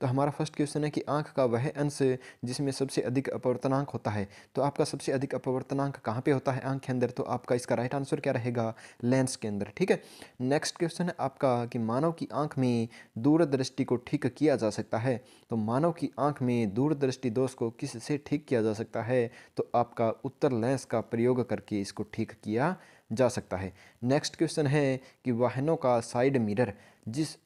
तो हमारा first question है कि आँख का वह अंश जिसमें सबसे अधिक अपवर्तनांक होता है तो आपका सबसे अधिक अपवर्तनांक कहाँ पे होता है आँख के अंदर तो आपका इसका राइट आंसर क्या रहेगा लेंस के अंदर ठीक है नेक्स्ट क्वेश्चन है आपका कि मानव की आँख में दूरदृष्टि को ठीक किया जा सकता है तो मानव की आँख में दूरदृष्टि दोष को किस से ठीक किया जा सकता है तो आपका उत्तर लेंस का प्रयोग करके इसको ठीक किया जा सकता है नेक्स्ट क्वेश्चन है कि वाहनों का साइड मिरर जिस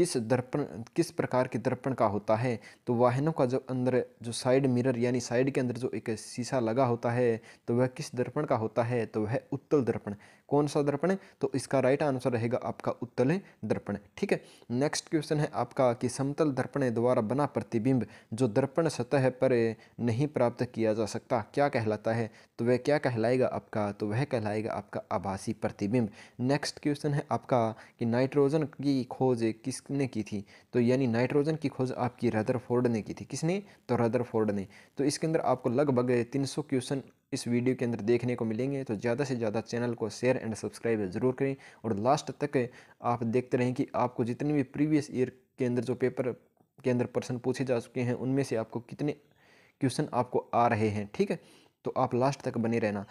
किस दर्पण किस प्रकार के दर्पण का होता है तो वाहनों का जो अंदर जो साइड मिरर यानी साइड के अंदर जो एक शीशा लगा होता है तो वह किस दर्पण का होता है तो वह उत्तल दर्पण कौन सा दर्पण है तो इसका राइट आंसर रहेगा आपका उत्तल दर्पण ठीक है नेक्स्ट क्वेश्चन है आपका कि समतल दर्पण द्वारा बना प्रतिबिंब जो दर्पण सतह पर नहीं प्राप्त किया जा सकता क्या कहलाता है तो वह क्या कहलाएगा आपका तो वह कहलाएगा आपका आभासी प्रतिबिंब नेक्स्ट क्वेश्चन है आपका कि नाइट्रोजन की खोज किसने की थी तो यानी नाइट्रोजन की खोज आपकी रदर ने की थी किसने तो रदर ने तो इसके अंदर आपको लगभग तीन क्वेश्चन इस वीडियो के अंदर देखने को मिलेंगे तो ज़्यादा से ज़्यादा चैनल को शेयर एंड सब्सक्राइब ज़रूर करें और लास्ट तक आप देखते रहें कि आपको जितने भी प्रीवियस ईयर के अंदर जो पेपर के अंदर पर्सन पूछे जा चुके हैं उनमें से आपको कितने क्वेश्चन आपको आ रहे हैं ठीक है तो आप लास्ट तक बने रहना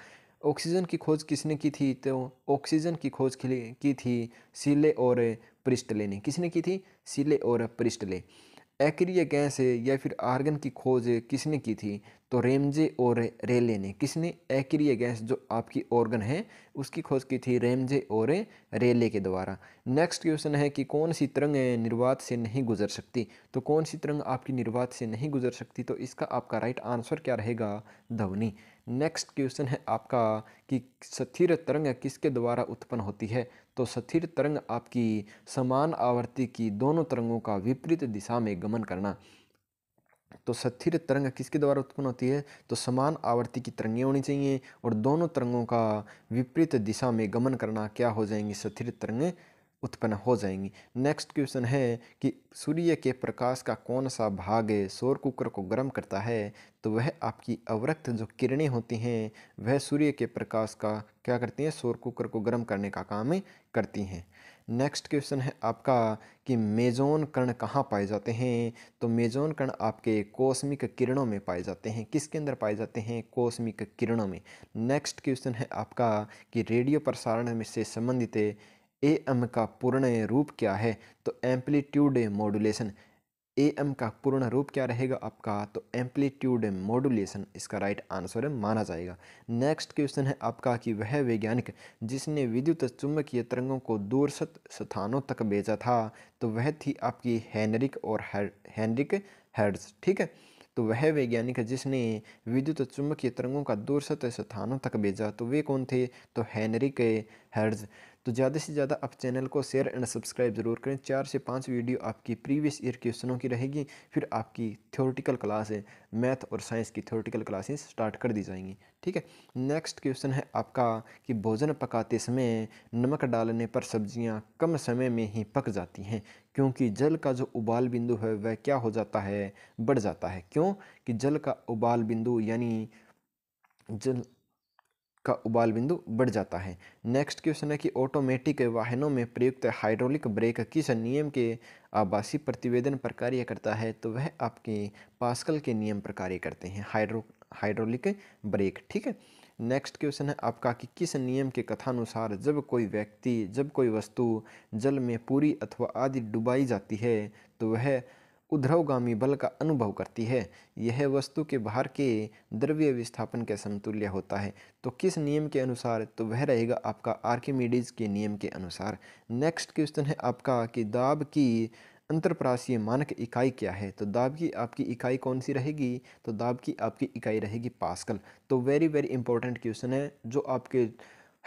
ऑक्सीजन की खोज किसने की थी तो ऑक्सीजन की खोज की थी सिले और प्रिस्टले ने किसने की थी सिले और प्रिस्टले एक्रिय गैस है या फिर आर्गन की खोज किसने की थी तो रेमजे और रेले ने किसने एक्रिय गैस जो आपकी ऑर्गन है उसकी खोज की थी रेमजे और रेले के द्वारा नेक्स्ट क्वेश्चन है कि कौन सी तरंग निर्वात से नहीं गुजर सकती तो कौन सी तरंग आपकी निर्वात से नहीं गुजर सकती तो इसका आपका राइट आंसर क्या रहेगा ध्वनि नेक्स्ट क्वेश्चन है आपका कि स्थिर तरंग किसके द्वारा उत्पन्न होती है तो स्थिर तरंग आपकी समान आवृत्ति की दोनों तरंगों का विपरीत दिशा में गमन करना तो स्थिर तरंग किसके द्वारा उत्पन्न होती है तो समान आवृत्ति की तरंगें होनी चाहिए और दोनों तरंगों का विपरीत दिशा में गमन करना क्या हो जाएंगी स्थिर तरंगें उत्पन्न हो जाएंगी नेक्स्ट क्वेश्चन है कि सूर्य के प्रकाश का कौन सा भाग सौर कुकर को गर्म करता है तो वह आपकी अवरक्त जो किरणें होती हैं वह सूर्य के प्रकाश का क्या करती हैं सौर कुकर को गर्म करने का काम करती हैं नेक्स्ट क्वेश्चन है आपका कि मेजोन कर्ण कहाँ पाए जाते हैं तो मेजोन कर्ण आपके कौस्मिक किरणों में पाए जाते हैं किसके अंदर पाए जाते हैं कौस्मिक किरणों में नेक्स्ट क्वेश्चन है आपका कि रेडियो प्रसारण में से संबंधित ए एम का पूर्ण रूप क्या है तो एम्पलीट्यूड मॉडुलेशन ए एम का पूर्ण रूप क्या रहेगा आपका तो एम्पलीट्यूड मॉडुलेशन इसका राइट आंसर माना जाएगा नेक्स्ट क्वेश्चन है आपका कि वह वैज्ञानिक जिसने विद्युत चुंबकीय तरंगों को दूरस्थ स्थानों तक भेजा था तो वह थी आपकी हैनरिक और हर, हेड्स ठीक है तो वह वैज्ञानिक जिसने विद्युत चुंबकीय तरंगों का दूरस्थ स्थानों तक भेजा तो वे कौन थे तो हेड्स है तो ज़्यादा से ज़्यादा आप चैनल को शेयर एंड सब्सक्राइब ज़रूर करें चार से पाँच वीडियो आपकी प्रीवियस ईयर क्वेश्चनों की रहेगी फिर आपकी थ्योरेटिकल क्लास है मैथ और साइंस की थ्योरेटिकल क्लासेस स्टार्ट कर दी जाएंगी ठीक है नेक्स्ट क्वेश्चन है आपका कि भोजन पकाते समय नमक डालने पर सब्ज़ियाँ कम समय में ही पक जाती हैं क्योंकि जल का जो उबाल बिंदु है वह क्या हो जाता है बढ़ जाता है क्यों कि जल का उबाल बिंदु यानी जल का उबाल बिंदु बढ़ जाता है नेक्स्ट क्वेश्चन है कि ऑटोमेटिक वाहनों में प्रयुक्त हाइड्रोलिक ब्रेक किस नियम के आभासी प्रतिवेदन पर कार्य करता है तो वह आपके पास्कल के नियम पर कार्य करते हैं हाइड्रो हाइड्रोलिक ब्रेक ठीक है नेक्स्ट क्वेश्चन है आपका कि किस नियम के कथानुसार जब कोई व्यक्ति जब कोई वस्तु जल में पूरी अथवा आदि डुबाई जाती है तो वह उध्रवगामी बल का अनुभव करती है यह वस्तु के बाहर के द्रव्य विस्थापन के समतुल्य होता है तो किस नियम के अनुसार तो वह रहेगा आपका आर्किमिडीज के नियम के अनुसार नेक्स्ट क्वेश्चन है आपका कि दाब की अंतरप्रासीय मानक इकाई क्या है तो दाब की आपकी इकाई कौन सी रहेगी तो दाब की आपकी इकाई रहेगी पास्कल तो वेरी वेरी इंपॉर्टेंट क्वेश्चन है जो आपके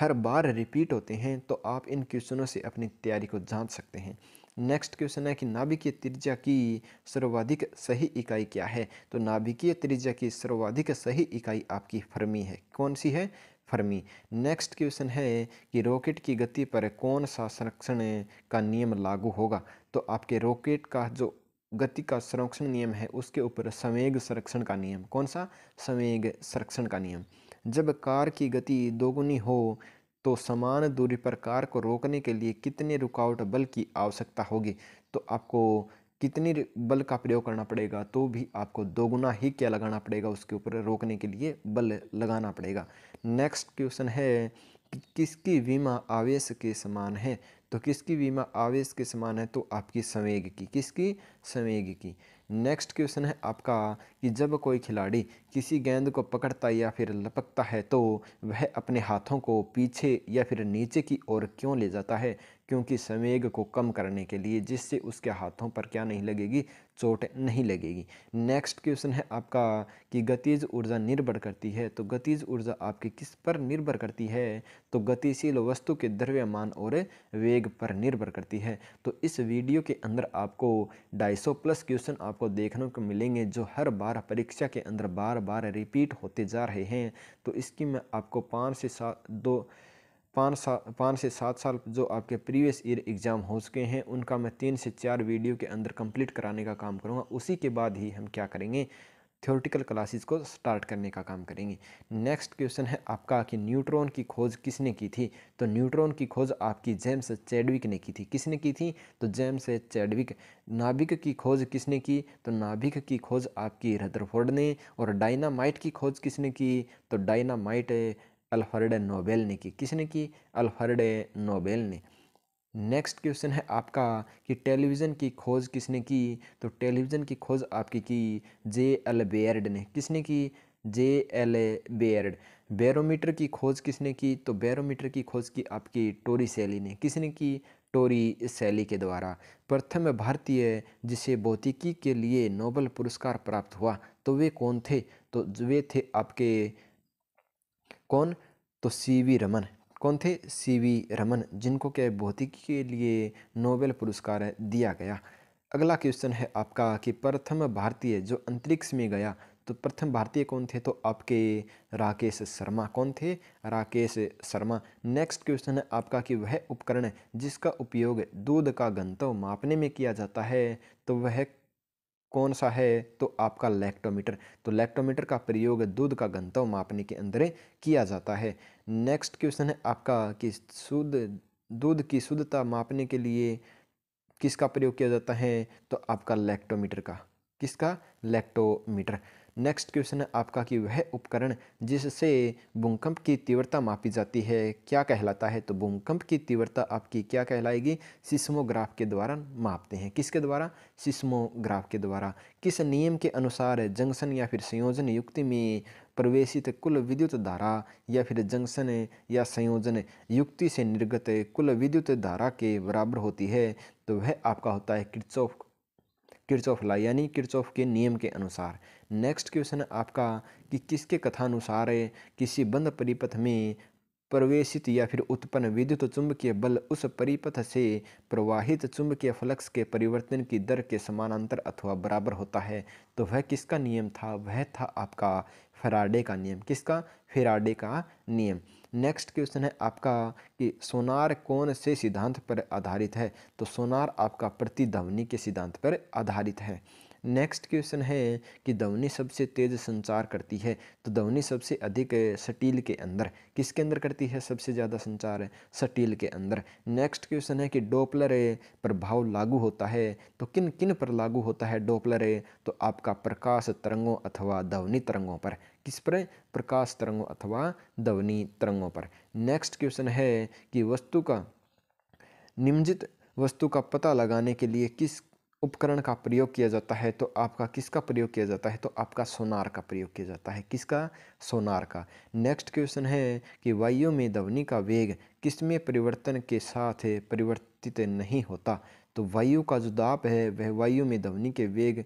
हर बार रिपीट होते हैं तो आप इन क्वेश्चनों से अपनी तैयारी को जांच सकते हैं नेक्स्ट क्वेश्चन है कि नाभिकीय त्रिज्या की सर्वाधिक सही इकाई क्या है तो नाभिकीय त्रिज्या की सर्वाधिक सही इकाई आपकी फर्मी है कौन सी है फर्मी नेक्स्ट क्वेश्चन है कि रॉकेट की गति पर कौन सा संरक्षण का नियम लागू होगा तो आपके रॉकेट का जो गति का संरक्षण नियम है उसके ऊपर संवेग संरक्षण का नियम कौन सा संवेग संरक्षण का नियम जब कार की गति दोगुनी हो तो समान दूरी पर कार को रोकने के लिए कितने रुकावट बल की आवश्यकता होगी तो आपको कितनी बल का प्रयोग करना पड़ेगा तो भी आपको दोगुना ही क्या लगाना पड़ेगा उसके ऊपर रोकने के लिए बल लगाना पड़ेगा नेक्स्ट क्वेश्चन है कि किसकी बीमा आवेश के समान है तो किसकी बीमा आवेश के समान है तो आपकी संवेग की किसकी संवेग की नेक्स्ट क्वेश्चन है आपका कि जब कोई खिलाड़ी किसी गेंद को पकड़ता या फिर लपकता है तो वह अपने हाथों को पीछे या फिर नीचे की ओर क्यों ले जाता है क्योंकि संवेग को कम करने के लिए जिससे उसके हाथों पर क्या नहीं लगेगी चोट नहीं लगेगी नेक्स्ट क्वेश्चन है आपका कि गतिज ऊर्जा निर्भर करती है तो गतिज ऊर्जा आपके किस पर निर्भर करती है तो गतिशील वस्तु के द्रव्यमान और वेग पर निर्भर करती है तो इस वीडियो के अंदर आपको सौ प्लस क्वेश्चन आपको देखने को मिलेंगे जो हर बार परीक्षा के अंदर बार बार रिपीट होते जा रहे हैं तो इसकी मैं आपको पाँच से सात दो पाँच साल पाँच से सात साल जो आपके प्रीवियस ईयर एग्ज़ाम हो चुके हैं उनका मैं तीन से चार वीडियो के अंदर कंप्लीट कराने का काम करूँगा उसी के बाद ही हम क्या करेंगे थ्योरेटिकल क्लासेस को स्टार्ट करने का काम करेंगे नेक्स्ट क्वेश्चन है आपका कि न्यूट्रॉन की खोज किसने की थी तो न्यूट्रॉन की खोज आपकी जेम्स चैडविक ने की थी किसने की थी तो जेम्स चैडविक नाभिक की खोज किसने की तो नाभिक की खोज आपकी रदरफोर्ड ने और डायनामाइट की खोज किसने की तो डायनामाइट अल्फ्रेड नोबेल ने की किसने की अल्फ्रेड नोबेल ने नेक्स्ट क्वेश्चन है आपका कि टेलीविज़न की खोज किसने की तो टेलीविज़न की खोज आपकी की जे एल बेयर्ड ने किसने की जे एल बेयर्ड बैरोमीटर की खोज किसने की तो बैरोमीटर की खोज की आपकी टोरी सैली ने किसने की टोरी सैली के द्वारा प्रथम भारतीय जिसे भौतिकी के लिए नोबल पुरस्कार प्राप्त हुआ तो वे कौन थे तो वे थे आपके कौन तो सी वी रमन कौन थे सी वी रमन जिनको क्या भौतिकी के लिए नोबेल पुरस्कार दिया गया अगला क्वेश्चन है आपका कि प्रथम भारतीय जो अंतरिक्ष में गया तो प्रथम भारतीय कौन थे तो आपके राकेश शर्मा कौन थे राकेश शर्मा नेक्स्ट क्वेश्चन है आपका कि वह उपकरण जिसका उपयोग दूध का घनत्व मापने में किया जाता है तो वह कौन सा है तो आपका लैक्टोमीटर तो लैक्टोमीटर का प्रयोग दूध का घनत्व मापने के अंदर किया जाता है नेक्स्ट क्वेश्चन है आपका कि शुद्ध दूध की शुद्धता मापने के लिए किसका प्रयोग किया जाता है तो आपका लैक्टोमीटर का किसका लैक्टोमीटर नेक्स्ट क्वेश्चन है आपका कि वह उपकरण जिससे भूकंप की तीव्रता मापी जाती है क्या कहलाता है तो भूकंप की तीव्रता आपकी क्या कहलाएगी सिस्मोग्राफ के द्वारा मापते हैं किसके द्वारा सिस्मोग्राफ के द्वारा किस नियम के अनुसार जंक्शन या फिर संयोजन युक्ति में प्रवेशित कुल विद्युत धारा या फिर जंक्शन या संयोजन युक्ति से निर्गत कुल विद्युत धारा के बराबर होती है तो वह आपका होता है किट्सॉफ किर्च ऑफ ला यानी किर्च ऑफ के नियम के अनुसार नेक्स्ट क्वेश्चन आपका कि किसके कथानुसार किसी बंद परिपथ में प्रवेशित या फिर उत्पन्न विद्युत चुंबकीय बल उस परिपथ से प्रवाहित चुंबकीय फ्लक्स के परिवर्तन की दर के समानांतर अथवा बराबर होता है तो वह किसका नियम था वह था आपका फराडे का नियम किसका फेराडे का नियम नेक्स्ट क्वेश्चन है आपका कि सोनार कौन से सिद्धांत पर आधारित है तो सोनार आपका प्रतिध्वनि के सिद्धांत पर आधारित है नेक्स्ट क्वेश्चन है कि दवनी सबसे तेज़ संचार करती है तो दवनी सबसे अधिक सटील के अंदर किसके अंदर करती है सबसे ज़्यादा संचार सटील के अंदर नेक्स्ट क्वेश्चन है कि डोपलर प्रभाव लागू होता है तो किन किन पर लागू होता है डोपलर तो आपका प्रकाश तरंगों अथवा दवनी तरंगों पर किस पर प्रकाश तरंगों अथवा दवनी तरंगों पर नेक्स्ट क्वेश्चन है कि वस्तु का निम्जित वस्तु का पता लगाने के लिए किस उपकरण का प्रयोग किया जाता है तो आपका किसका प्रयोग किया जाता है तो आपका सोनार का प्रयोग किया जाता है किसका सोनार का नेक्स्ट क्वेश्चन है कि वायु में दवनी का वेग किस में परिवर्तन के साथ परिवर्तित नहीं होता तो वायु का जो दाप है वह वायु में दवनी के वेग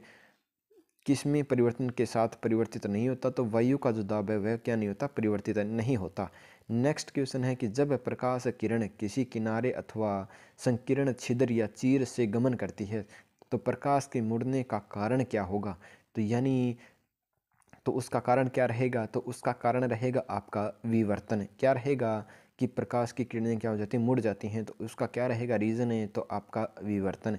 किस में परिवर्तन के साथ परिवर्तित नहीं होता तो वायु का जो दाब है वह क्या नहीं होता परिवर्तित नहीं होता नेक्स्ट क्वेश्चन है कि जब प्रकाश किरण किसी किनारे अथवा संकीर्ण छिद्र या चीर से गमन करती है तो प्रकाश के मुड़ने का कारण क्या होगा तो यानी तो उसका कारण क्या रहेगा तो उसका कारण रहेगा आपका विवर्तन क्या रहेगा कि प्रकाश की किरणें क्या हो जाती हैं मुड़ जाती हैं तो उसका क्या रहेगा रीज़न है तो आपका विवर्तन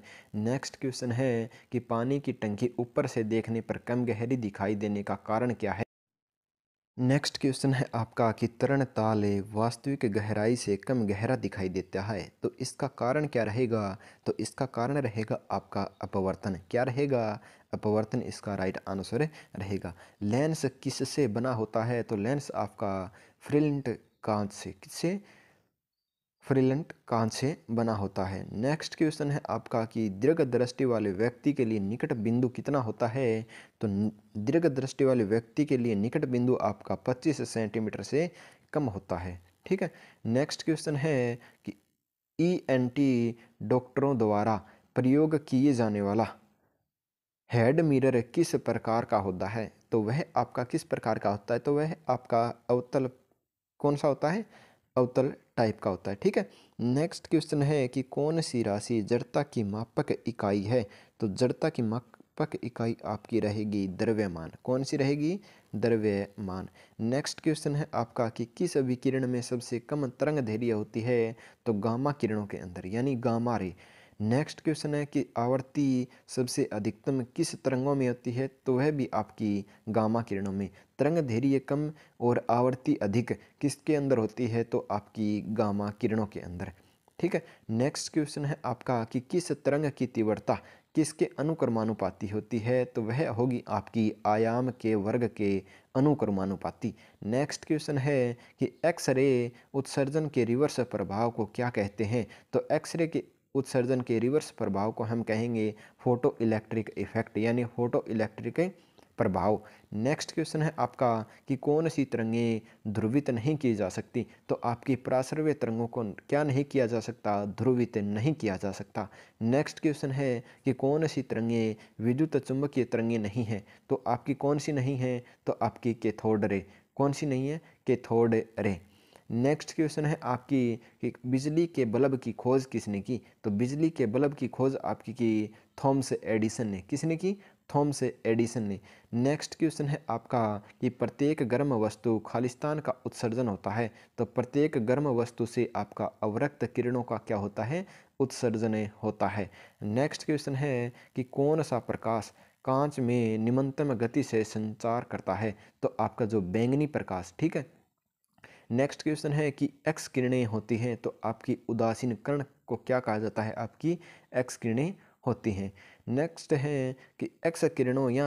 नेक्स्ट क्वेश्चन है कि पानी की टंकी ऊपर से देखने पर कम गहरी दिखाई देने का कारण क्या है नेक्स्ट क्वेश्चन है आपका कि तरण ताले वास्तविक गहराई से कम गहरा दिखाई देता है तो इसका कारण क्या रहेगा तो इसका कारण रहेगा आपका अपवर्तन क्या रहेगा अपवर्तन इसका राइट आंसर रहेगा लेंस किससे बना होता है तो लेंस आपका फ्रिल्ट कांच से किससे फ्रिलेंट कांच से बना होता है नेक्स्ट क्वेश्चन है आपका कि दीर्घ दृष्टि वाले व्यक्ति के लिए निकट बिंदु कितना होता है तो दीर्घ दृष्टि वाले व्यक्ति के लिए निकट बिंदु आपका 25 सेंटीमीटर से कम होता है ठीक है नेक्स्ट क्वेश्चन है कि ई e टी डॉक्टरों द्वारा प्रयोग किए जाने वाला हेड मिरर किस प्रकार का होता है तो वह आपका किस प्रकार का होता है तो वह आपका अवतल कौन सा होता है अवतल टाइप का होता है ठीक है नेक्स्ट क्वेश्चन है कि कौन सी राशि जड़ता की मापक इकाई है तो जड़ता की मापक इकाई आपकी रहेगी द्रव्यमान कौन सी रहेगी द्रव्यमान नेक्स्ट क्वेश्चन है आपका कि किस अभिकिरण में सबसे कम तरंग धैर्य होती है तो गामा किरणों के अंदर यानी गामा रे नेक्स्ट क्वेश्चन है कि आवर्ती सबसे अधिकतम किस तरंगों में होती है तो वह भी आपकी गामा किरणों में तरंग धैर्य कम और आवर्ती अधिक किसके अंदर होती है तो आपकी गामा किरणों के अंदर ठीक है नेक्स्ट क्वेश्चन है आपका कि किस तरंग की तीव्रता किसके अनुक्रमानुपाती होती है तो वह होगी आपकी आयाम के वर्ग के अनुक्रमानुपाती नेक्स्ट क्वेश्चन है कि एक्सरे उत्सर्जन के रिवर्स प्रभाव को क्या कहते हैं तो एक्सरे के उत्सर्जन के रिवर्स प्रभाव को हम कहेंगे फोटो इलेक्ट्रिक इफेक्ट यानी फोटो इलेक्ट्रिक प्रभाव नेक्स्ट क्वेश्चन है आपका कि कौन सी तरंगें ध्रुवित नहीं की जा सकती तो आपकी प्रासर्वे तरंगों को क्या नहीं किया जा सकता ध्रुवित नहीं किया जा सकता नेक्स्ट क्वेश्चन है कि कौन सी तरंगें विद्युत चुंबकीय तरंगें नहीं हैं तो आपकी कौन सी नहीं है तो आपकी केथोड रे कौन सी नहीं है केथोड रे नेक्स्ट क्वेश्चन है आपकी कि बिजली के बल्ब की खोज किसने की तो बिजली के बल्ब की खोज आपकी की थॉम्स एडिसन ने किसने की थॉम्स एडिसन ने नेक्स्ट क्वेश्चन है आपका कि प्रत्येक गर्म वस्तु खालिस्तान का उत्सर्जन होता है तो प्रत्येक गर्म वस्तु से आपका अवरक्त किरणों का क्या होता है उत्सर्जन होता है नेक्स्ट क्वेश्चन है कि कौन सा प्रकाश कांच में निमंतम गति से संचार करता है तो आपका जो बैंगनी प्रकाश ठीक है नेक्स्ट क्वेश्चन है कि एक्स किरणें होती हैं तो आपकी उदासीन कर्ण को क्या कहा जाता है आपकी एक्स किरणें होती हैं नेक्स्ट है कि एक्स किरणों या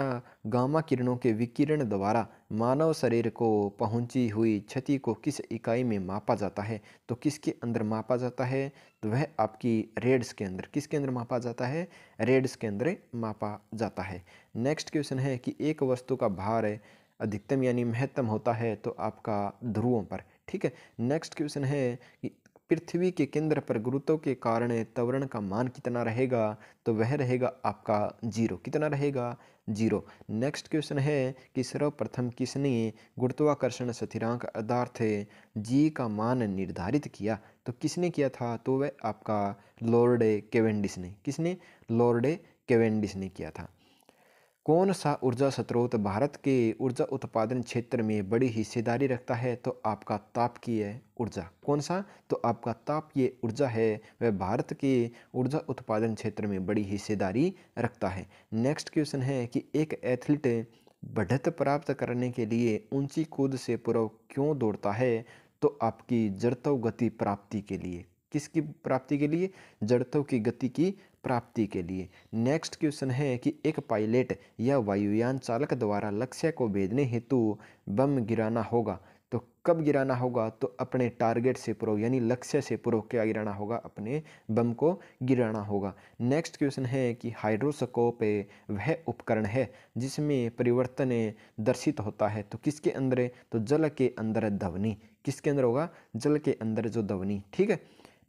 गामा किरणों के विकिरण द्वारा मानव शरीर को पहुंची हुई क्षति को किस इकाई में मापा जाता है तो किसके अंदर मापा जाता है तो वह आपकी रेड्स के अंदर किसके अंदर मापा जाता है रेड्स के अंदर मापा जाता है नेक्स्ट क्वेश्चन है कि एक वस्तु का भार अधिकतम यानी महत्तम होता है तो आपका ध्रुवों पर ठीक है नेक्स्ट क्वेश्चन है कि पृथ्वी के केंद्र पर गुरुत्व के कारण त्वरण का मान कितना रहेगा तो वह रहेगा आपका जीरो कितना रहेगा जीरो नेक्स्ट क्वेश्चन है कि सर्वप्रथम किसने गुरुत्वाकर्षण स्थिरांक अदार्थ जी का मान निर्धारित किया तो किसने किया था तो वह आपका लॉर्ड केवेंडिस ने किसने लॉर्ड केवेंडिस ने किया था कौन सा ऊर्जा स्रोत भारत के ऊर्जा उत्पादन क्षेत्र में बड़ी हिस्सेदारी रखता है तो आपका तापकीय ऊर्जा कौन सा तो आपका तापकीय ऊर्जा है वह भारत के ऊर्जा उत्पादन क्षेत्र में बड़ी हिस्सेदारी रखता है नेक्स्ट क्वेश्चन है कि एक एथलीट बढ़त प्राप्त करने के लिए ऊंची कूद से पूर्व क्यों दौड़ता है तो आपकी जड़तव गति प्राप्ति के लिए किसकी प्राप्ति के लिए जड़तों की गति की प्राप्ति के लिए नेक्स्ट क्वेश्चन है कि एक पायलट या वायुयान चालक द्वारा लक्ष्य को भेदने हेतु बम गिराना होगा तो कब गिराना होगा तो अपने टारगेट से पूर्व यानी लक्ष्य से पूर्व क्या गिराना होगा अपने बम को गिराना होगा नेक्स्ट क्वेश्चन है कि हाइड्रोस्कोप वह उपकरण है जिसमें परिवर्तन दर्शित होता है तो किसके अंदर तो जल के अंदर ध्वनि किसके अंदर होगा जल के अंदर जो ध्वनि ठीक है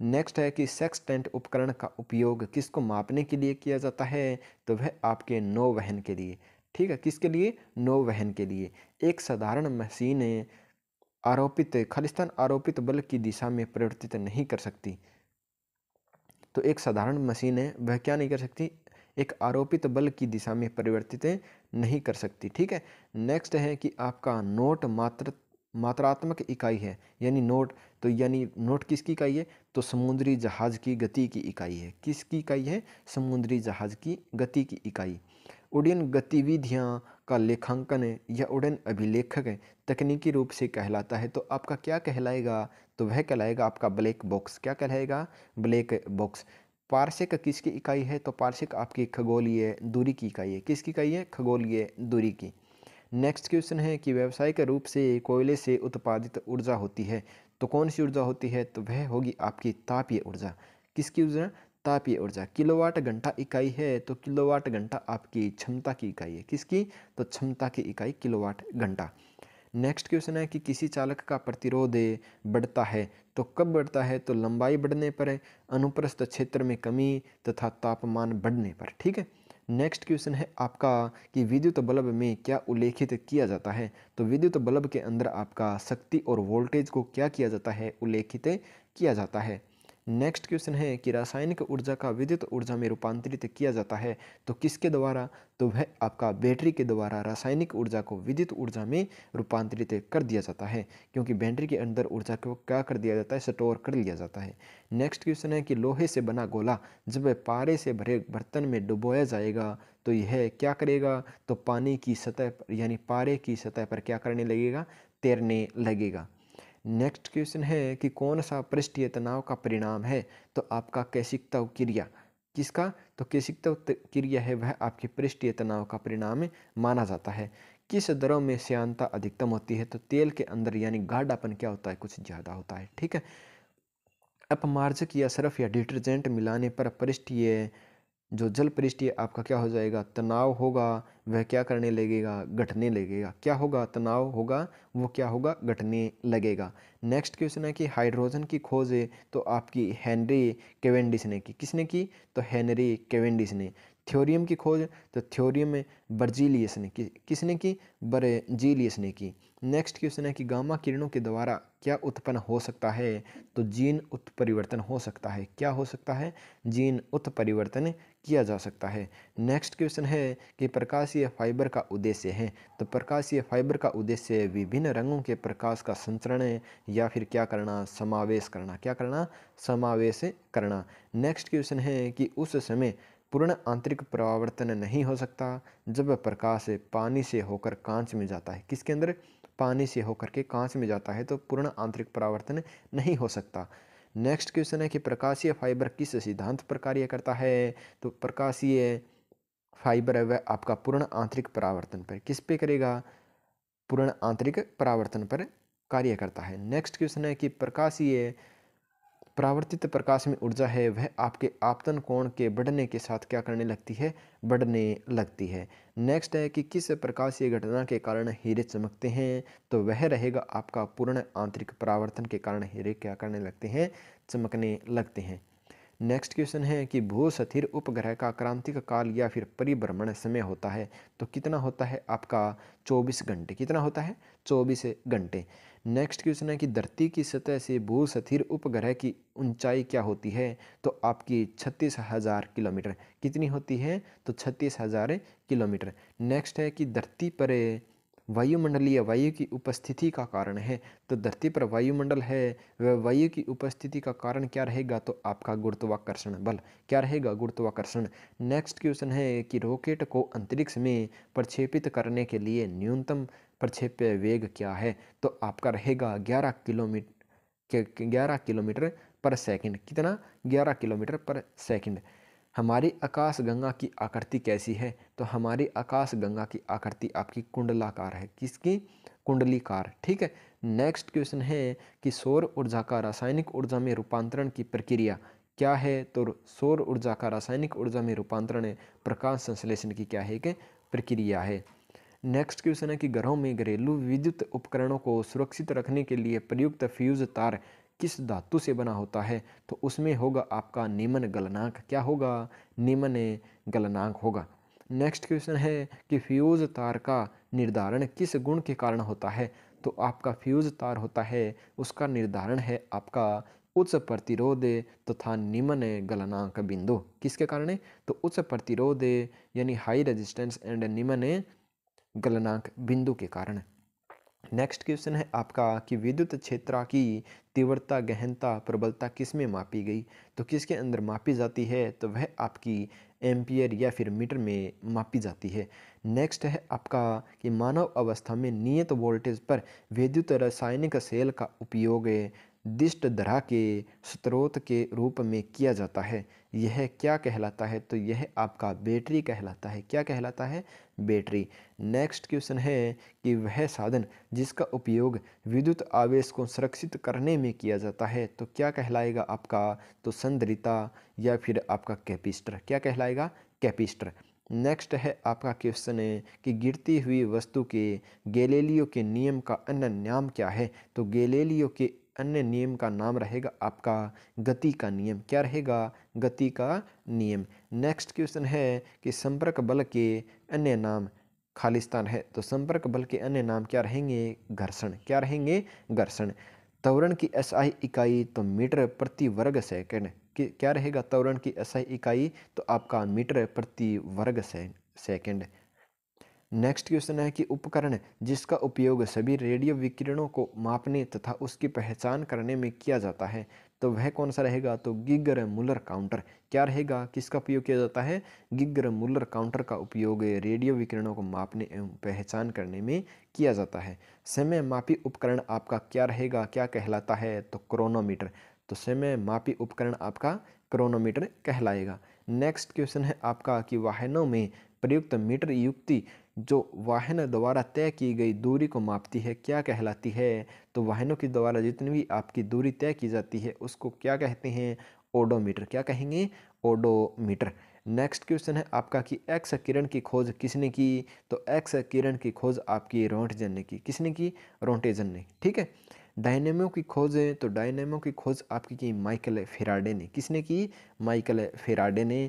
नेक्स्ट है कि सेक्स टेंट उपकरण का उपयोग किसको मापने के लिए किया जाता है तो वह आपके वहन के लिए ठीक है किसके लिए वहन के लिए एक साधारण मशीन आरोपित खालिस्तान आरोपित बल की दिशा में परिवर्तित नहीं कर सकती तो एक साधारण मशीन है वह क्या नहीं कर सकती एक आरोपित बल की दिशा में परिवर्तित नहीं कर सकती ठीक है नेक्स्ट है कि आपका नोट मात्र मात्रात्मक इकाई है यानी नोट तो यानी नोट किसकी इकाई है तो समुद्री जहाज़ की गति की इकाई है किसकी इकाई है समुद्री जहाज़ की गति की इकाई उड्डयन गतिविधियाँ का लेखांकन है या उडन अभिलेखक है तकनीकी रूप से कहलाता है तो आपका क्या कहलाएगा तो वह कहलाएगा आपका ब्लैक बॉक्स क्या कहलाएगा ब्लैक बॉक्स पार्शिक किसकी इकाई है तो पार्शिक आपकी खगोलीय दूरी की इकाई है किसकी इकाई है खगोलीय दूरी की नेक्स्ट क्वेश्चन है कि व्यावसायिक रूप से कोयले से उत्पादित ऊर्जा होती है तो कौन सी ऊर्जा होती है तो वह होगी आपकी तापीय ऊर्जा किसकी ऊर्जा तापीय ऊर्जा किलोवाट घंटा इकाई है तो किलोवाट घंटा आपकी क्षमता की इकाई है किसकी तो क्षमता की इकाई किलोवाट घंटा नेक्स्ट क्वेश्चन है कि किसी चालक का प्रतिरोध बढ़ता है तो कब बढ़ता है तो लंबाई बढ़ने पर अनुप्रस्थ क्षेत्र में कमी तथा तापमान बढ़ने पर ठीक है नेक्स्ट क्वेश्चन है आपका कि विद्युत बल्ब में क्या उल्लेखित किया जाता है तो विद्युत बल्ब के अंदर आपका शक्ति और वोल्टेज को क्या किया जाता है उल्लेखित किया जाता है नेक्स्ट क्वेश्चन है कि रासायनिक ऊर्जा का विद्युत ऊर्जा में रूपांतरित किया जाता है तो किसके द्वारा तो वह आपका बैटरी के द्वारा रासायनिक ऊर्जा को विद्युत ऊर्जा में रूपांतरित कर दिया जाता है क्योंकि बैटरी के अंदर ऊर्जा को क्या कर दिया जाता है स्टोर कर लिया जाता है नेक्स्ट क्वेश्चन है कि लोहे से बना गोला जब वह पारे से भरे बर्तन में डुबोया जाएगा तो यह क्या करेगा तो पानी की सतह यानी पारे की सतह पर क्या करने लगेगा तैरने लगेगा नेक्स्ट क्वेश्चन है कि कौन सा पृष्ठीय तनाव का परिणाम है तो आपका कैशिकता क्रिया किसका तो कैशिकता क्रिया है वह आपके पृष्ठीय तनाव का परिणाम माना जाता है किस दरों में श्यानता अधिकतम होती है तो तेल के अंदर यानी गाढ़ापन क्या होता है कुछ ज़्यादा होता है ठीक है अपमार्जक या सर्फ या डिटर्जेंट मिलाने पर पृष्ठीय जो जल पृष्ठीय आपका क्या हो जाएगा तनाव होगा वह क्या करने लगेगा घटने लगेगा क्या होगा तनाव होगा वो क्या होगा घटने लगेगा नेक्स्ट क्वेश्चन है कि हाइड्रोजन की खोज तो आपकी हेनरी केवेंडिस ने की किसने की तो हेनरी केवेंडिस ने थ्योरियम की खोज तो थ्योरियम बर्जीलियस ने कि, किसने की बर्जीलियस ने की नेक्स्ट क्वेश्चन है कि गामा किरणों के द्वारा क्या उत्पन्न हो सकता है तो जीन उत्परिवर्तन हो सकता है क्या हो सकता है जीन उत्परिवर्तन किया जा सकता है नेक्स्ट क्वेश्चन है कि प्रकाशीय फाइबर का उद्देश्य है तो प्रकाशीय फाइबर का उद्देश्य विभिन्न रंगों के प्रकाश का संचरण या फिर क्या करना समावेश करना क्या करना समावेश करना नेक्स्ट क्वेश्चन है कि उस समय पूर्ण आंतरिक परावर्तन नहीं हो सकता जब प्रकाश पानी से होकर कांच में जाता है किसके अंदर पानी से होकर के कांच में जाता है तो पूर्ण आंतरिक परावर्तन नहीं हो सकता नेक्स्ट क्वेश्चन है कि प्रकाशीय फाइबर किस सिद्धांत पर कार्य करता है तो प्रकाशीय फाइबर है वह आपका पूर्ण आंतरिक परावर्तन पर किस पे करेगा पूर्ण आंतरिक परावर्तन पर कार्य करता है नेक्स्ट क्वेश्चन है कि प्रकाशीय प्रावर्तित प्रकाश में ऊर्जा है वह आपके आपतन कोण के बढ़ने के साथ क्या करने लगती है बढ़ने लगती है नेक्स्ट है कि किस प्रकाशीय घटना के कारण हीरे चमकते हैं तो वह रहेगा आपका पूर्ण आंतरिक परावर्तन के कारण हीरे क्या करने लगते हैं चमकने लगते हैं नेक्स्ट क्वेश्चन है कि भू स्थिर उपग्रह का क्रांतिक काल या फिर परिभ्रमण समय होता है तो कितना होता है आपका चौबीस घंटे कितना होता है चौबीस घंटे नेक्स्ट क्वेश्चन है कि धरती की सतह से भू स्थिर उपग्रह की ऊंचाई क्या होती है तो आपकी छत्तीस हज़ार किलोमीटर कितनी होती है तो छत्तीस हज़ार किलोमीटर नेक्स्ट है कि धरती पर वायुमंडलीय वायु की उपस्थिति का कारण है तो धरती पर वायुमंडल है वह वायु की उपस्थिति का कारण क्या रहेगा तो आपका गुरुत्वाकर्षण बल क्या रहेगा गुरुत्वाकर्षण नेक्स्ट क्वेश्चन है कि रॉकेट को अंतरिक्ष में प्रक्षेपित करने के लिए न्यूनतम प्रक्षेप्य वेग क्या है तो आपका रहेगा ग्यारह किलोमीटर ग्यारह किलोमीटर पर सेकेंड कितना ग्यारह किलोमीटर पर सेकेंड हमारी आकाशगंगा की आकृति कैसी है तो हमारी आकाशगंगा की आकृति आपकी कुंडलाकार है किसकी कुंडलीकार ठीक है नेक्स्ट क्वेश्चन है कि सौर ऊर्जा का रासायनिक ऊर्जा में रूपांतरण की प्रक्रिया क्या है तो सौर ऊर्जा का रासायनिक ऊर्जा में रूपांतरण प्रकाश संश्लेषण की क्या है कि प्रक्रिया है नेक्स्ट क्वेश्चन है कि घरों में घरेलू विद्युत उपकरणों को सुरक्षित रखने के लिए प्रयुक्त फ्यूज तार किस धातु से बना होता है तो उसमें होगा आपका निमन गलनांक क्या होगा निमन गलनांक होगा नेक्स्ट क्वेश्चन है कि फ्यूज़ तार का निर्धारण किस गुण के कारण होता है तो आपका फ्यूज़ तार होता है उसका निर्धारण है आपका उच्च प्रतिरोध तथा निम्न गलनांक बिंदु किसके कारण है तो उच्च प्रतिरोध यानी हाई रेजिस्टेंस एंड निम्न गलनांक बिंदु के कारण नेक्स्ट क्वेश्चन है आपका कि विद्युत क्षेत्र की तीव्रता गहनता प्रबलता किस में मापी गई तो किसके अंदर मापी जाती है तो वह आपकी एम्पियर या फिर मीटर में मापी जाती है नेक्स्ट है आपका कि मानव अवस्था में नियत वोल्टेज पर विद्युत रासायनिक सेल का उपयोग दिष्ट धरा के स्रोत के रूप में किया जाता है यह क्या कहलाता है तो यह आपका बैटरी कहलाता है क्या कहलाता है बैटरी नेक्स्ट क्वेश्चन है कि वह साधन जिसका उपयोग विद्युत आवेश को संरक्षित करने में किया जाता है तो क्या कहलाएगा आपका तो संद्रिता या फिर आपका कैपिस्टर क्या कहलाएगा कैपिस्टर नेक्स्ट है आपका क्वेश्चन है कि गिरती हुई वस्तु के गैलीलियो के नियम का अन्य नाम क्या है तो गैलीलियो के अन्य नियम का नाम रहेगा आपका गति का नियम क्या रहेगा गति का नियम नेक्स्ट क्वेश्चन है कि संपर्क बल के अन्य नाम खालिस्तान है तो संपर्क बल के अन्य नाम क्या रहेंगे घर्षण क्या रहेंगे घर्षण तवरण की एसआई इकाई तो मीटर प्रति वर्ग सेकंड क्या रहेगा तवरण की एसआई इकाई तो आपका मीटर प्रति वर्ग सेकंड नेक्स्ट क्वेश्चन है कि उपकरण जिसका उपयोग सभी रेडियो विकिरणों को मापने तथा उसकी पहचान करने में किया जाता है तो वह कौन सा रहेगा तो गिगर मुलर काउंटर क्या रहेगा किसका उपयोग किया जाता है गिगर मुलर काउंटर का उपयोग रेडियो विकिरणों को मापने एवं पहचान करने में किया जाता है समय मापी उपकरण आपका क्या रहेगा क्या कहलाता है तो क्रोनोमीटर तो समय मापी उपकरण आपका क्रोनोमीटर कहलाएगा नेक्स्ट क्वेश्चन है आपका कि वाहनों में प्रयुक्त मीटर युक्ति जो वाहन द्वारा तय की गई दूरी को मापती है क्या कहलाती है तो वाहनों के द्वारा जितनी भी आपकी दूरी तय की जाती है उसको क्या कहते हैं ओडोमीटर क्या कहेंगे ओडोमीटर नेक्स्ट क्वेश्चन है आपका कि एक्स किरण की खोज किसने की तो एक्स किरण की खोज आपकी रोंटजन ने की किसने की रोंटेजन ने ठीक है डायनेमो की खोज है तो डायनेमो की खोज आपकी की माइकल फेराडे ने किसने की माइकल फेराडे ने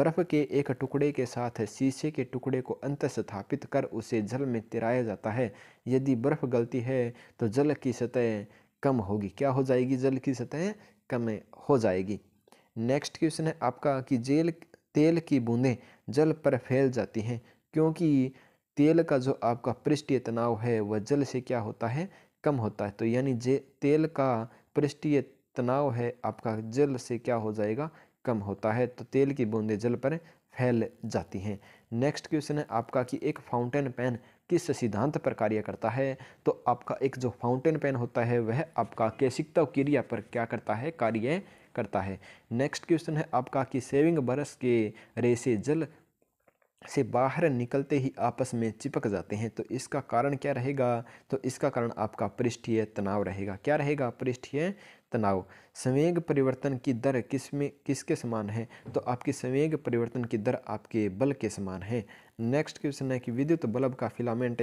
बर्फ़ के एक टुकड़े के साथ शीशे के टुकड़े को अंत स्थापित कर उसे जल में तिराया जाता है यदि बर्फ़ गलती है तो जल की सतह कम होगी क्या हो जाएगी जल की सतह कम हो जाएगी नेक्स्ट क्वेश्चन है आपका कि जेल तेल की बूंदें जल पर फैल जाती हैं क्योंकि तेल का जो आपका पृष्ठीय तनाव है वह जल से क्या होता है कम होता है तो यानी जे तेल का पृष्ठीय तनाव है आपका जल से क्या हो जाएगा कम होता है तो तेल की बूंदें जल पर फैल जाती हैं नेक्स्ट क्वेश्चन है आपका कि एक फाउंटेन पेन किस सिद्धांत पर कार्य करता है तो आपका एक जो फाउंटेन पेन होता है वह आपका केशिकता क्रिया पर क्या करता है कार्य करता है नेक्स्ट क्वेश्चन है आपका कि सेविंग बरस के रेसे जल से बाहर निकलते ही आपस में चिपक जाते हैं तो इसका कारण क्या रहेगा तो इसका कारण आपका पृष्ठीय तनाव रहेगा क्या रहेगा पृष्ठीय तनाव संवेग परिवर्तन की दर किस में किसके समान है तो आपकी संवेग परिवर्तन की दर आपके बल के समान है नेक्स्ट क्वेश्चन है कि विद्युत बल्ब का फिलामेंट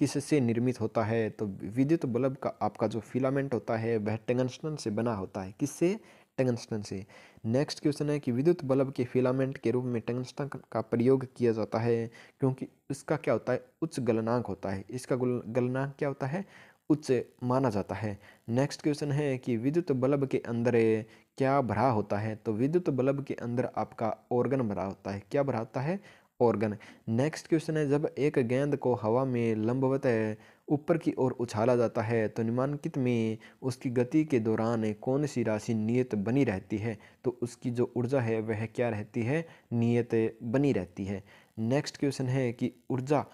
किससे निर्मित होता है तो विद्युत बल्ब का आपका जो फिलामेंट होता है वह टेंगस्टन से बना होता है किससे टंगस्टन से नेक्स्ट क्वेश्चन है कि विद्युत बल्ब के फिलामेंट के रूप में टंगस्टन का प्रयोग किया जाता है क्योंकि इसका क्या होता है उच्च गलनांक होता है इसका गलनांक क्या होता है उच्च माना जाता है नेक्स्ट क्वेश्चन है कि विद्युत बल्ब के अंदर क्या भरा होता है तो विद्युत बल्ब के अंदर आपका ऑर्गन भरा होता है क्या भरा होता है ऑर्गन नेक्स्ट क्वेश्चन है जब एक गेंद को हवा में लंबवत ऊपर की ओर उछाला जाता है तो निमांकित में उसकी गति के दौरान कौन सी राशि नियत बनी रहती है तो उसकी जो ऊर्जा है वह क्या रहती है नियत बनी रहती है नेक्स्ट क्वेश्चन है कि ऊर्जा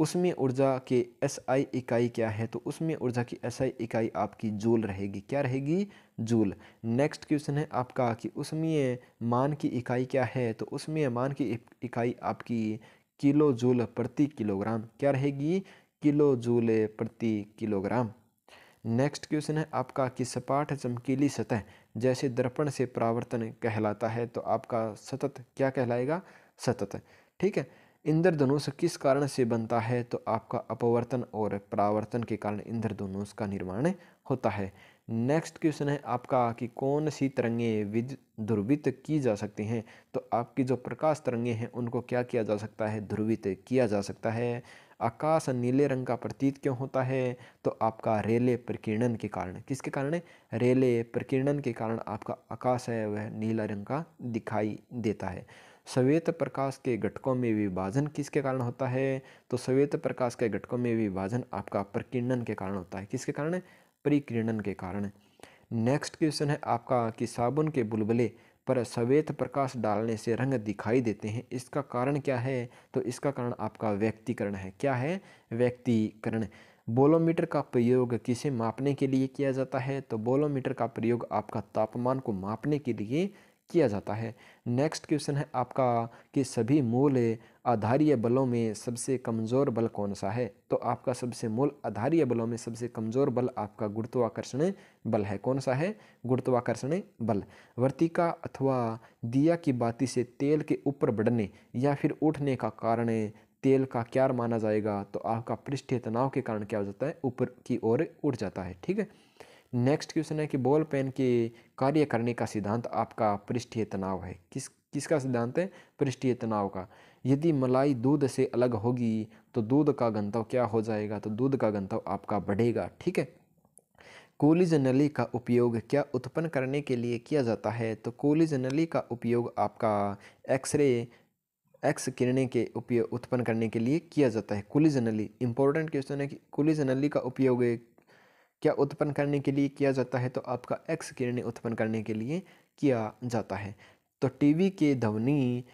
उसमें ऊर्जा के एस आई इकाई क्या है तो उसमें ऊर्जा की एस आई इकाई आपकी जूल रहेगी क्या रहेगी जूल नेक्स्ट क्वेश्चन है आपका कि उसमें मान की इकाई क्या है तो उसमें मान की इकाई आपकी किलो जूल प्रति किलोग्राम क्या रहेगी किलो जूले प्रति किलोग्राम नेक्स्ट क्वेश्चन है आपका कि सपाट चमकीली सतह जैसे दर्पण से परावर्तन कहलाता है तो आपका सतत क्या कहलाएगा सतत ठीक है इंद्रधनुष किस कारण से बनता है तो आपका अपवर्तन और परावर्तन के कारण इंद्रधनुष का निर्माण होता है नेक्स्ट क्वेश्चन है आपका कि कौन सी तरंगे विद ध्रुवित की जा सकती हैं तो आपकी जो प्रकाश तरंगे हैं उनको क्या किया जा सकता है ध्रुवित किया जा सकता है आकाश नीले रंग का प्रतीत क्यों होता है तो आपका रेले प्रकीर्णन के कारण किसके कारण है रेले प्रकीर्णन के कारण आपका आकाश है वह नीला रंग का दिखाई देता है श्वेत प्रकाश के घटकों में विभाजन किसके कारण होता है तो श्वेत प्रकाश के घटकों में विभाजन आपका प्रकीर्णन के कारण होता है किसके कारण है प्रकीर्णन के कारण नेक्स्ट क्वेश्चन है आपका कि साबुन के बुलबुले पर श्वेत प्रकाश डालने से रंग दिखाई देते हैं इसका कारण क्या है तो इसका कारण आपका व्यक्तिकरण है क्या है व्यक्तिकरण बोलोमीटर का प्रयोग किसे मापने के लिए किया जाता है तो बोलोमीटर का प्रयोग आपका तापमान को मापने के लिए किया जाता है नेक्स्ट क्वेश्चन है आपका कि सभी मूल आधारीय बलों में सबसे कमज़ोर बल कौन सा है तो आपका सबसे मूल आधारीय बलों में सबसे कमज़ोर बल आपका गुरुत्वाकर्षण बल है कौन सा है गुरुत्वाकर्षण बल वर्तिका अथवा दिया की बाती से तेल के ऊपर बढ़ने या फिर उठने का कारण तेल का क्या माना जाएगा तो आपका पृष्ठीय तनाव के कारण क्या हो जाता है ऊपर की ओर उठ जाता है ठीक है नेक्स्ट क्वेश्चन है कि बॉल पेन के कार्य करने का सिद्धांत आपका पृष्ठीय तनाव है किस किसका सिद्धांत है पृष्ठीय तनाव का यदि मलाई दूध से अलग होगी तो दूध का गंतव क्या हो जाएगा तो दूध का गंतव आपका बढ़ेगा ठीक है कोलिज नली का उपयोग क्या उत्पन्न करने के लिए किया जाता है तो कोलिज नली का उपयोग आपका एक्सरे एक्स किरणें के उपयोग उत्पन्न करने के लिए किया जाता है कुलिज नली इंपॉर्टेंट क्वेश्चन है कि कुलिज नली का उपयोग क्या उत्पन्न करने के लिए किया जाता है तो आपका एक्स किरणें उत्पन्न करने के लिए किया जाता है तो टीवी के ध्वनि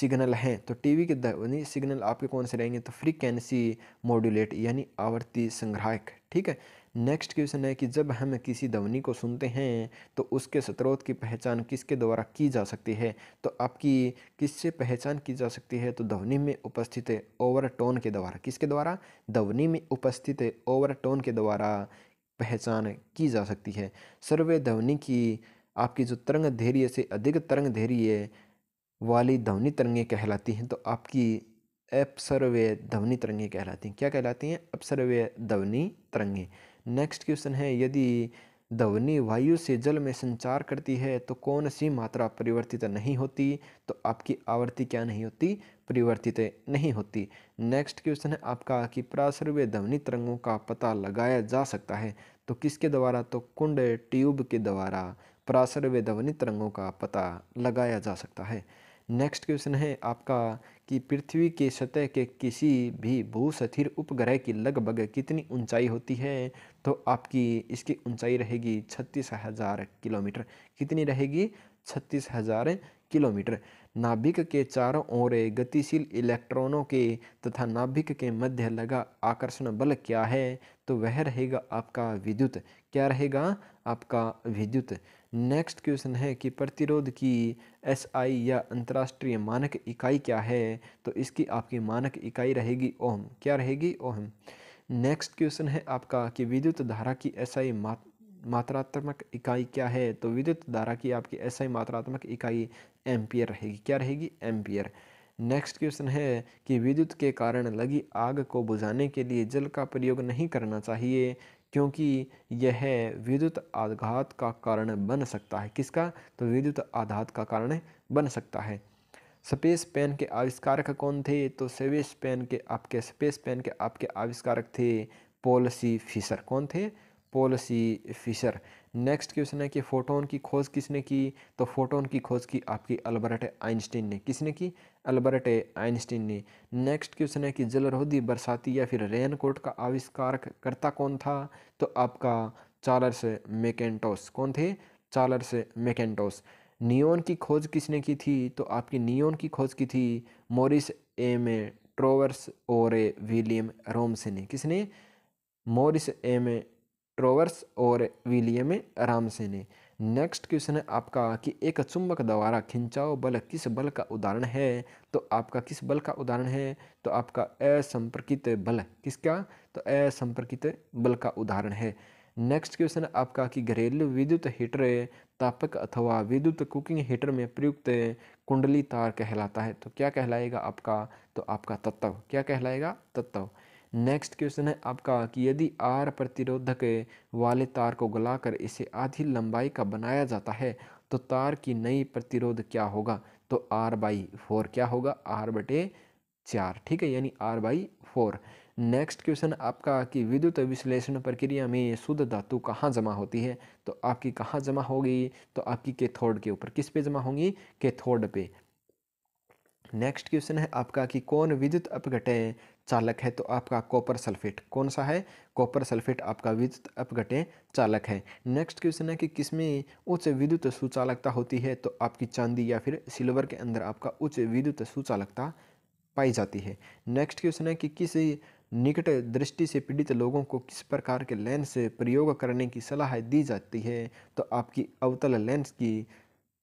सिग्नल हैं तो टीवी के यानी सिग्नल आपके कौन से रहेंगे तो फ्रीक्वेंसी मॉड्यूलेट यानी आवर्ती संग्राहक ठीक है नेक्स्ट क्वेश्चन है कि जब हम किसी ध्वनि को सुनते हैं तो उसके स्रोत की पहचान किसके द्वारा की जा सकती है तो आपकी किससे पहचान की जा सकती है तो ध्वनि में उपस्थित ओवर टोन के द्वारा किसके द्वारा ध्वनि में उपस्थित ओवरटोन के द्वारा पहचान की जा सकती है सर्वे ध्वनि की आपकी जो तरंग धैर्य से अधिक तरंग धैर्य वाली ध्वनि तरंगें कहलाती हैं तो आपकी अपसर्वे ध्वनि तरंगें कहलाती हैं क्या कहलाती हैं अपसर्वे ध्वनि तरंगें नेक्स्ट क्वेश्चन है यदि ध्वनि वायु से जल में संचार करती है तो कौन सी मात्रा परिवर्तित नहीं होती तो आपकी आवृत्ति क्या नहीं होती परिवर्तित नहीं होती नेक्स्ट क्वेश्चन है आपका कि प्रासर्वे ध्वनि तरंगों का पता लगाया जा सकता है तो किसके द्वारा तो कुंड ट्यूब के द्वारा प्रासर्वे ध्वनि तरंगों का पता लगाया जा सकता है नेक्स्ट क्वेश्चन है आपका कि पृथ्वी के सतह के किसी भी भूसथिर उपग्रह की लगभग कितनी ऊंचाई होती है तो आपकी इसकी ऊंचाई रहेगी छत्तीस हज़ार किलोमीटर कितनी रहेगी छत्तीस हज़ार किलोमीटर नाभिक के चारों ओर गतिशील इलेक्ट्रॉनों के तथा नाभिक के मध्य लगा आकर्षण बल क्या है तो वह रहेगा आपका विद्युत क्या रहेगा आपका विद्युत नेक्स्ट क्वेश्चन है कि प्रतिरोध की एस आई या अंतर्राष्ट्रीय मानक इकाई क्या है तो इसकी आपकी मानक इकाई रहेगी ओम क्या रहेगी ओम नेक्स्ट क्वेश्चन है आपका कि विद्युत धारा की एसआई मात्रात्मक इकाई क्या है तो विद्युत धारा की आपकी एसआई मात्रात्मक इकाई एम्पियर रहेगी क्या रहेगी एम्पियर नेक्स्ट क्वेश्चन है कि विद्युत के कारण लगी आग को बुझाने के लिए जल का प्रयोग नहीं करना चाहिए क्योंकि यह विद्युत आघात का कारण बन सकता है किसका तो विद्युत आघात का कारण बन सकता है स्पेस पेन के आविष्कारक कौन थे तो सेवेस पेन के आपके स्पेस पेन के आपके आविष्कारक थे पॉलिसी फिशर कौन थे पॉलिसी फिशर नेक्स्ट क्वेश्चन है कि फोटोन की खोज किसने की तो फोटोन की खोज की आपकी अल्बर्ट आइंस्टीन ने किसने की अल्बर्ट आइंस्टीन ने नेक्स्ट क्वेश्चन है कि जलरोधी बरसाती या फिर रेनकोट का आविष्कार करता कौन था तो आपका चार्ल्स मेकेंटोस कौन थे चार्ल्स मेकेंटोस नियोन की खोज किसने की थी तो आपकी नियोन की खोज की थी मोरिस एम ए ट्रोवर्स और विलियम रोम्स ने किसने मोरिस एम ए ट्रोवर्स और विलियम रामसे ने नेक्स्ट क्वेश्चन है आपका कि एक चुंबक द्वारा खिंचाओ बल किस बल का उदाहरण है तो आपका किस बल का उदाहरण है तो आपका असंपर्कित बल किसका तो असंपर्कित बल का उदाहरण है नेक्स्ट क्वेश्चन आपका कि घरेलू विद्युत हीटर तापक अथवा विद्युत कुकिंग हीटर में प्रयुक्त कुंडली तार कहलाता है तो क्या कहलाएगा आपका तो आपका तत्व क्या कहलाएगा तत्व नेक्स्ट क्वेश्चन है आपका कि यदि आर प्रतिरोधक वाले तार को गलाकर इसे आधी लंबाई का बनाया जाता है तो तार की नई प्रतिरोध क्या होगा तो आर बाई फोर क्या होगा आर बटे चार ठीक है यानी R by four next question आपका कि विद्युत विश्लेषण प्रक्रिया में शुद्ध धातु कहाँ जमा होती है तो आपकी कहाँ जमा होगी तो आपकी केथोड के ऊपर किस पे जमा होंगी केथोड पे नेक्स्ट क्वेश्चन है आपका कि कौन विद्युत अपघटे चालक है तो आपका कॉपर सल्फेट कौन सा है कॉपर सल्फेट आपका विद्युत अपघटे चालक है नेक्स्ट क्वेश्चन है कि किसमें उच्च विद्युत सुचालकता होती है तो आपकी चांदी या फिर सिल्वर के अंदर आपका उच्च विद्युत सुचालकता पाई जाती है नेक्स्ट क्वेश्चन है कि किस निकट दृष्टि से पीड़ित लोगों को किस प्रकार के लेंस प्रयोग करने की सलाह दी जाती है तो आपकी अवतल लेंस की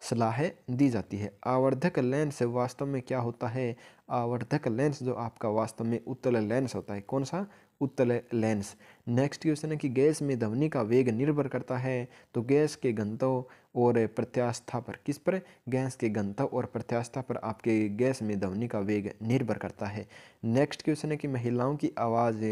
सलाहें दी जाती है आवर्धक लेंस वास्तव में क्या होता है आवर्धक लेंस जो आपका वास्तव में उत्तल लेंस होता है कौन सा उत्तल लेंस नेक्स्ट क्वेश्चन है कि गैस में ध्वनि का वेग निर्भर करता है तो गैस के घनत्व और प्रत्यास्था पर किस पर गैस के घनत्व और प्रत्यास्था पर आपके गैस में ध्वनि का वेग निर्भर करता है नेक्स्ट क्वेश्चन है कि महिलाओं की आवाज़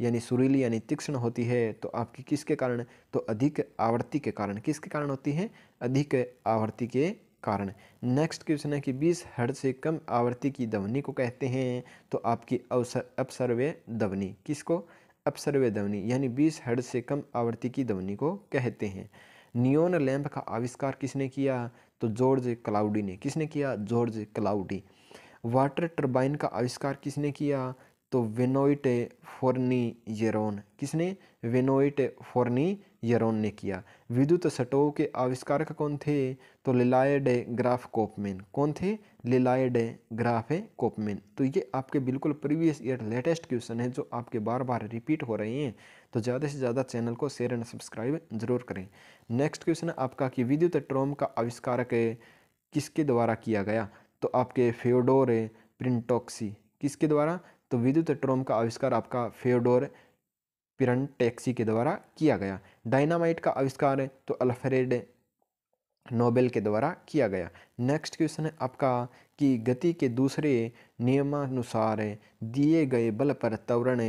यानी सुरीली यानी तीक्ष्ण होती है तो आपकी किसके कारण तो अधिक आवर्ती के कारण किसके कारण होती है अधिक आवृत्ति के कारण नेक्स्ट क्वेश्चन है कि 20 हर्ड से कम आवर्ती की ध्वनि को कहते हैं तो आपकी अवसर अपसर्वे ध्वनि किसको अपसर्वे ध्वनि यानी 20 हर्ड से कम आवर्ती की ध्वनि को कहते हैं नियोन लैंप का आविष्कार किसने किया तो जॉर्ज क्लाउडी ने किसने किया जॉर्ज क्लाउडी वाटर टर्बाइन का आविष्कार किसने किया तो वेनोइट फोर्नियरोन किसने वेनोइट फोर्नियरोन ने किया विद्युत सटोव के आविष्कारक कौन थे तो लिलायड ग्राफ कोपमेन कौन थे लिलायड ग्राफ कोपमेन तो ये आपके बिल्कुल प्रीवियस ईयर लेटेस्ट क्वेश्चन है जो आपके बार बार रिपीट हो रहे हैं तो ज़्यादा से ज़्यादा चैनल को शेयर एंड सब्सक्राइब जरूर करें नेक्स्ट क्वेश्चन है आपका कि विद्युत ट्रोम का आविष्कारक किसके द्वारा किया गया तो आपके फेडोर प्रिंटोक्सी किसके द्वारा तो विद्युत ट्रोम का आविष्कार आपका फेडोर पिरन टैक्सी के द्वारा किया गया डायनामाइट का आविष्कार है तो अल्फ्रेड नोबेल के द्वारा किया गया नेक्स्ट क्वेश्चन है आपका कि गति के दूसरे नियमानुसार दिए गए बल पर त्वरण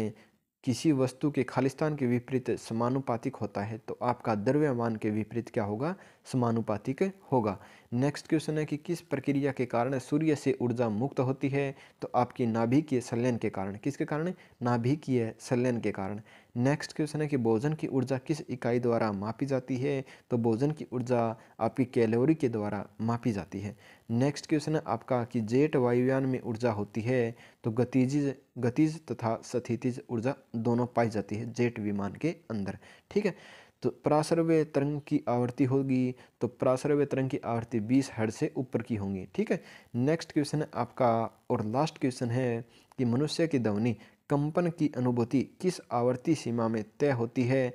किसी वस्तु के खालिस्तान के विपरीत समानुपातिक होता है तो आपका द्रव्यमान के विपरीत क्या होगा समानुपातिक होगा नेक्स्ट क्वेश्चन है कि किस प्रक्रिया के कारण सूर्य से ऊर्जा मुक्त होती है तो आपकी नाभिकीय संलयन के कारण किसके कारण नाभिकीय संलयन के कारण नेक्स्ट क्वेश्चन है कि भोजन की ऊर्जा किस इकाई द्वारा मापी जाती है तो भोजन की ऊर्जा आपकी कैलोरी के द्वारा मापी जाती है नेक्स्ट क्वेश्चन है आपका कि जेट वायुयान में ऊर्जा होती है तो गतिज गतिज तथा सथितिज ऊर्जा दोनों पाई जाती है जेट विमान के अंदर ठीक है तो प्रासर्व्य तरंग की आवृत्ति होगी तो प्रासर्व्य तरंग की आवृत्ति 20 हर्ड से ऊपर की होंगी ठीक है नेक्स्ट क्वेश्चन है आपका और लास्ट क्वेश्चन है कि मनुष्य की ध्वनि कंपन की अनुभूति किस आवर्ती सीमा में तय होती है